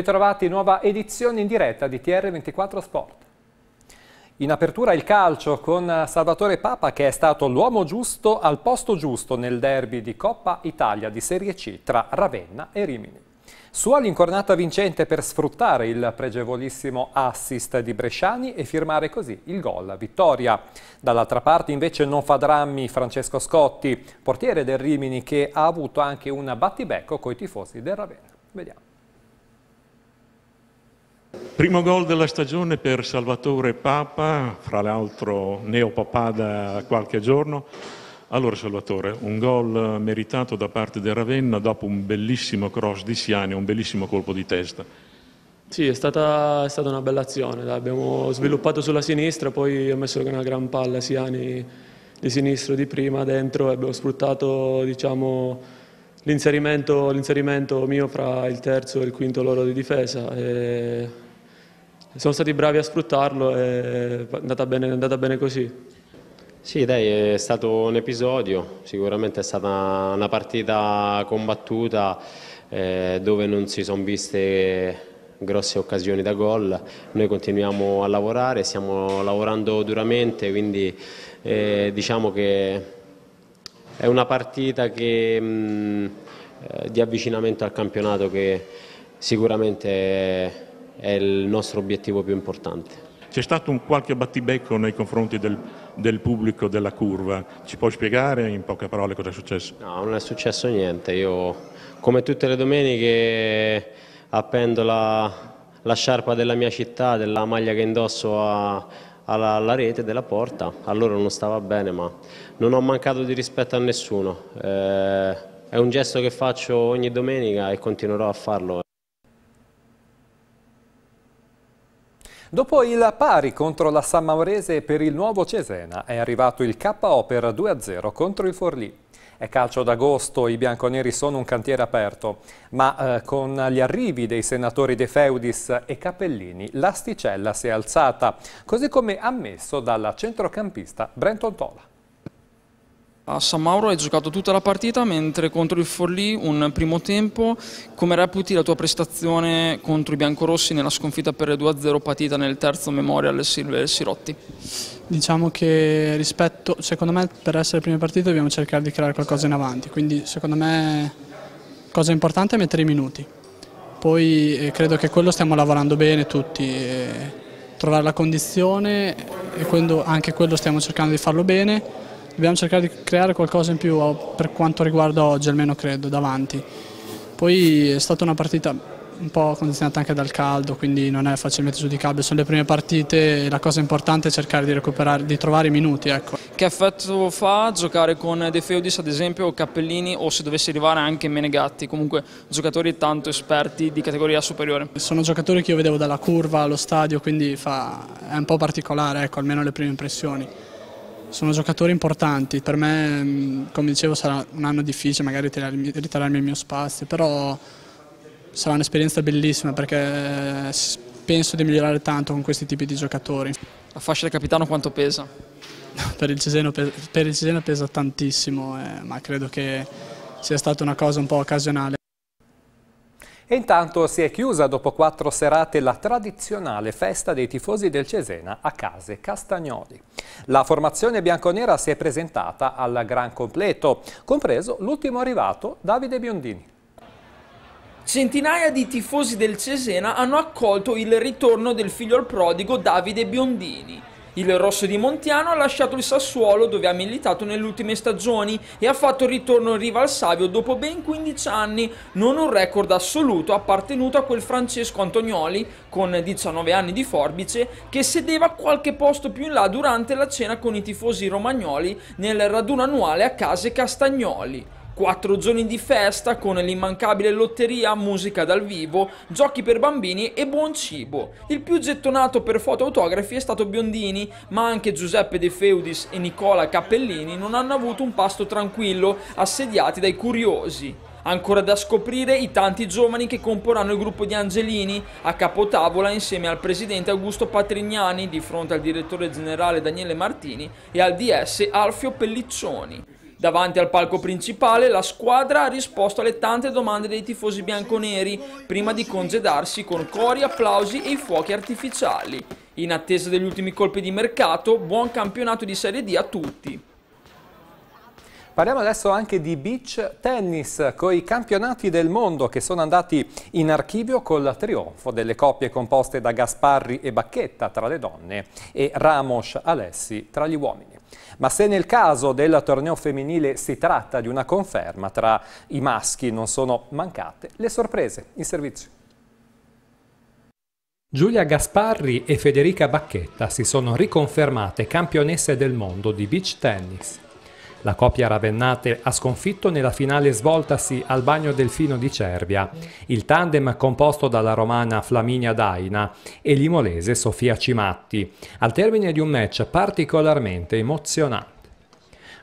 Bentrovati, nuova edizione in diretta di TR24 Sport. In apertura il calcio con Salvatore Papa che è stato l'uomo giusto al posto giusto nel derby di Coppa Italia di Serie C tra Ravenna e Rimini. Sua l'incornata vincente per sfruttare il pregevolissimo assist di Bresciani e firmare così il gol vittoria. Dall'altra parte invece non fa drammi Francesco Scotti, portiere del Rimini che ha avuto anche un battibecco coi tifosi del Ravenna. Vediamo. Primo gol della stagione per Salvatore Papa, fra l'altro neopapà da qualche giorno. Allora Salvatore, un gol meritato da parte del Ravenna dopo un bellissimo cross di Siani, un bellissimo colpo di testa. Sì, è stata, è stata una bella azione, Dai, abbiamo sviluppato sulla sinistra, poi ho messo una gran palla Siani di sinistro di prima dentro e abbiamo sfruttato diciamo, L'inserimento, l'inserimento mio fra il terzo e il quinto loro di difesa. E sono stati bravi a sfruttarlo e è andata bene, è andata bene così. Sì, dai, è stato un episodio, sicuramente è stata una partita combattuta eh, dove non si sono viste grosse occasioni da gol. Noi continuiamo a lavorare, stiamo lavorando duramente, quindi eh, diciamo che è una partita che, mh, mm, eh, di avvicinamento al campionato che sicuramente è, è il nostro obiettivo più importante. C'è stato un qualche battibecco nei confronti del, del, pubblico della curva, ci puoi spiegare in poche parole cosa è successo? No, non è successo niente, io come tutte le domeniche appendo la, la sciarpa della mia città, della maglia che indosso a alla, alla, rete della porta, allora non stava bene ma non ho mancato di rispetto a nessuno, eh, è un gesto che faccio ogni domenica e continuerò a farlo. Dopo il pari contro la San Maurese per il nuovo Cesena è arrivato il KO per 2-0 contro il Forlì. È calcio d'agosto, i bianconeri sono un cantiere aperto, ma eh, con gli arrivi dei senatori De Feudis e Capellini l'asticella si è alzata, così come ammesso dalla centrocampista Brenton Tola. A San Mauro hai giocato tutta la partita, mentre contro il Forlì un primo tempo. Come reputi la tua prestazione contro i biancorossi nella sconfitta per 2-0 patita nel terzo Memorial Silver Sirotti? Diciamo che rispetto, secondo me per essere le prime partite dobbiamo cercare di creare qualcosa in avanti, quindi secondo me cosa importante è mettere i minuti. Poi eh, credo che quello stiamo lavorando bene tutti, eh, trovare la condizione e quando, anche quello stiamo cercando di farlo bene dobbiamo cercare di creare qualcosa in più oh, per quanto riguarda oggi, almeno credo, davanti. Poi è stata una partita un po' condizionata anche dal caldo, quindi non è facilmente giudicabile, sono le prime partite e la cosa importante è cercare di, recuperare, di trovare i minuti. Ecco. Che effetto fa giocare con De Feudis ad esempio, Cappellini o se dovesse arrivare anche Menegatti, comunque giocatori tanto esperti di categoria superiore? Sono giocatori che io vedevo dalla curva allo stadio, quindi fa... è un po' particolare, ecco, almeno le prime impressioni sono giocatori importanti, per me mm, come dicevo sarà un anno difficile magari ritirarmi, il mio spazio, però sarà un'esperienza bellissima perché eh, penso di migliorare tanto con questi tipi di giocatori. La fascia del capitano quanto pesa? per, il Ciseno, per il Ceseno pesa tantissimo, eh, ma credo che sia stata una cosa un po' occasionale. E intanto si è chiusa dopo quattro serate la tradizionale festa dei tifosi del Cesena a Case Castagnoli. La formazione bianconera si è presentata al gran completo, compreso l'ultimo arrivato Davide Biondini. Centinaia di tifosi del Cesena hanno accolto il ritorno del figlio al prodigo Davide Biondini. Il rosso di Montiano ha lasciato il Sassuolo dove ha militato nelle ultime stagioni e ha fatto il ritorno in riva al Savio dopo ben 15 anni, non un record assoluto appartenuto a quel Francesco Antonioli con 19 anni di forbice che sedeva qualche posto più in là durante la cena con i tifosi romagnoli nel raduno annuale a Case Castagnoli. Quattro giorni di festa con l'immancabile lotteria, musica dal vivo, giochi per bambini e buon cibo. Il più gettonato per foto autografi è stato Biondini, ma anche Giuseppe De Feudis e Nicola Cappellini non hanno avuto un pasto tranquillo, assediati dai curiosi. Ancora da scoprire i tanti giovani che comporranno il gruppo di Angelini a capotavola insieme al presidente Augusto Patrignani di fronte al direttore generale Daniele Martini e al DS Alfio Pelliccioni. Davanti al palco principale la squadra ha risposto alle tante domande dei tifosi bianconeri prima di congedarsi con cori, applausi e i fuochi artificiali. In attesa degli ultimi colpi di mercato, buon campionato di Serie D a tutti! Parliamo adesso anche di beach tennis, con i campionati del mondo che sono andati in archivio col trionfo delle coppie composte da Gasparri e Bacchetta tra le donne e Ramos Alessi tra gli uomini. Ma se nel caso del torneo femminile si tratta di una conferma tra i maschi, non sono mancate le sorprese in servizio. Giulia Gasparri e Federica Bacchetta si sono riconfermate campionesse del mondo di beach tennis. La coppia Ravennate ha sconfitto nella finale svoltasi al bagno Delfino di Cervia il tandem composto dalla romana Flaminia Daina e l'imolese Sofia Cimatti, al termine di un match particolarmente emozionante.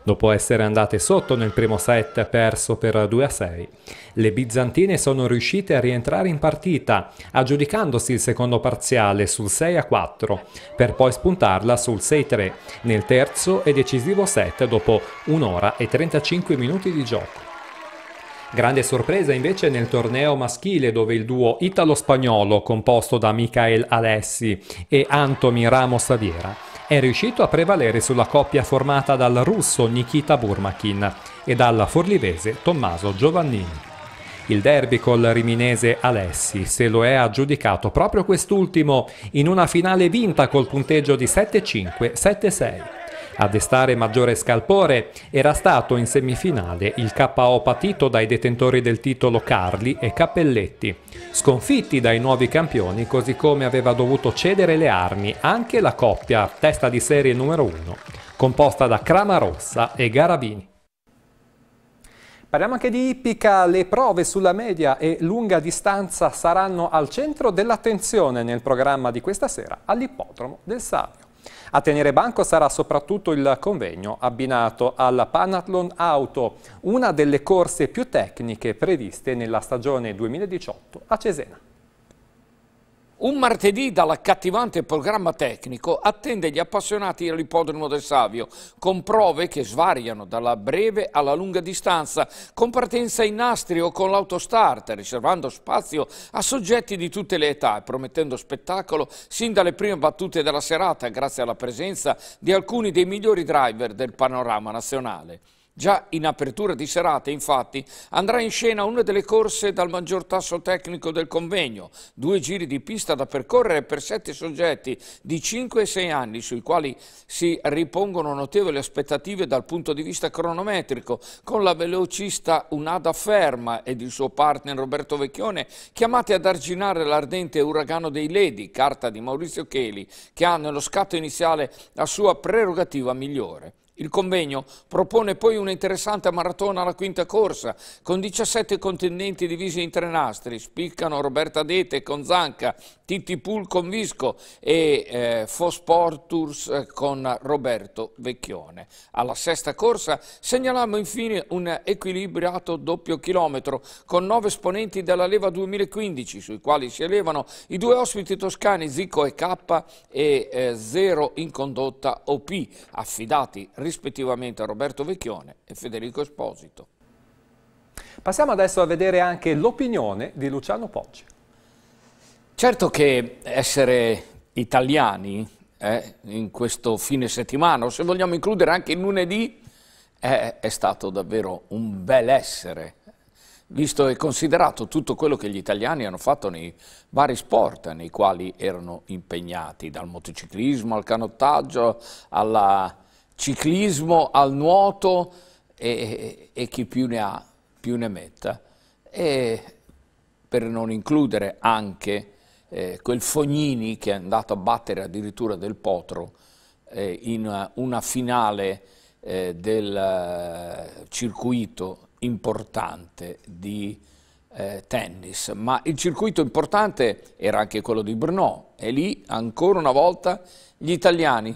Dopo essere andate sotto nel primo set perso per 2-6, le bizantine sono riuscite a rientrare in partita, aggiudicandosi il secondo parziale sul 6-4, per poi spuntarla sul 6-3 nel terzo e decisivo set dopo un'ora e 35 minuti di gioco. Grande sorpresa invece nel torneo maschile dove il duo italo-spagnolo composto da Michael Alessi e Antomi Ramos Adiera è riuscito a prevalere sulla coppia formata dal russo Nikita Burmakin e dal forlivese Tommaso Giovannini. Il derby col riminese Alessi se lo è aggiudicato proprio quest'ultimo in una finale vinta col punteggio di 7-5-7-6. A destare maggiore scalpore era stato in semifinale il KO patito dai detentori del titolo Carli e Cappelletti, sconfitti dai nuovi campioni così come aveva dovuto cedere le armi anche la coppia testa di serie numero 1, composta da Cramarossa e Garabini. Parliamo anche di Ippica, le prove sulla media e lunga distanza saranno al centro dell'attenzione nel programma di questa sera all'ippodromo del Savio. A tenere banco sarà soprattutto il convegno abbinato alla Panathlon Auto, una delle corse più tecniche previste nella stagione 2018 a Cesena. Un martedì dall'accattivante programma tecnico attende gli appassionati all'ippodromo del Savio, con prove che svariano dalla breve alla lunga distanza, con partenza in nastri o con l'autostart, riservando spazio a soggetti di tutte le età e promettendo spettacolo sin dalle prime battute della serata, grazie alla presenza di alcuni dei migliori driver del panorama nazionale. Già in apertura di serata, infatti, andrà in scena una delle corse dal maggior tasso tecnico del convegno, due giri di pista da percorrere per sette soggetti di 5 e 6 anni, sui quali si ripongono notevoli aspettative dal punto di vista cronometrico, con la velocista Unada Ferma ed il suo partner Roberto Vecchione, chiamati ad arginare l'ardente uragano dei Ledi, carta di Maurizio Cheli, che ha nello scatto iniziale la sua prerogativa migliore. Il convegno propone poi un'interessante maratona alla quinta corsa, con 17 contendenti divisi in tre nastri. Spiccano Roberta Dete con Zanca, Titi Pool con Visco e eh, Fosporturs eh, con Roberto Vecchione. Alla sesta corsa segnaliamo infine un equilibrato doppio chilometro con nove esponenti della Leva 2015, sui quali si elevano i due ospiti toscani Zico e K e eh, Zero in condotta OP, affidati rispettivamente a Roberto Vecchione e Federico Esposito. Passiamo adesso a vedere anche l'opinione di Luciano Poggi. Certo che essere italiani eh, in questo fine settimana, o se vogliamo includere anche il lunedì, eh, è stato davvero un bel essere, visto e considerato tutto quello che gli italiani hanno fatto nei vari sport nei quali erano impegnati, dal motociclismo al canottaggio alla ciclismo al nuoto e, e chi più ne ha più ne metta. E per non includere anche eh, quel Fognini che è andato a battere addirittura del Potro eh, in una finale eh, del eh, circuito importante di eh, tennis. Ma il circuito importante era anche quello di Brno e lì ancora una volta gli italiani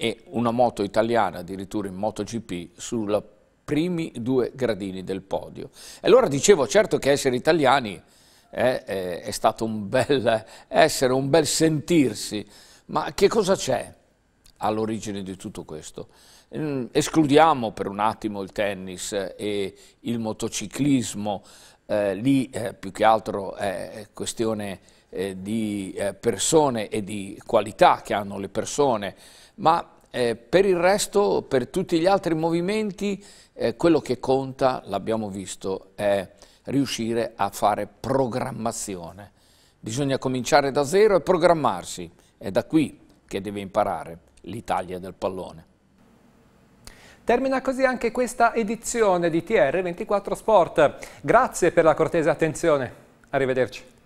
e una moto italiana addirittura in MotoGP sui primi due gradini del podio. E allora dicevo, certo che essere italiani è, eh, è, eh, è stato un bel essere, un bel sentirsi, ma che cosa c'è all'origine di tutto questo? Mm, escludiamo per un attimo il tennis e il motociclismo, eh, lì eh, più che altro è questione eh, di eh, persone e di qualità che hanno le persone, ma eh, per il resto, per tutti gli altri movimenti, eh, quello che conta, l'abbiamo visto, è riuscire a fare programmazione. Bisogna cominciare da zero e programmarsi. È da qui che deve imparare l'Italia del pallone. Termina così anche questa edizione di TR24 Sport. Grazie per la cortese attenzione. Arrivederci.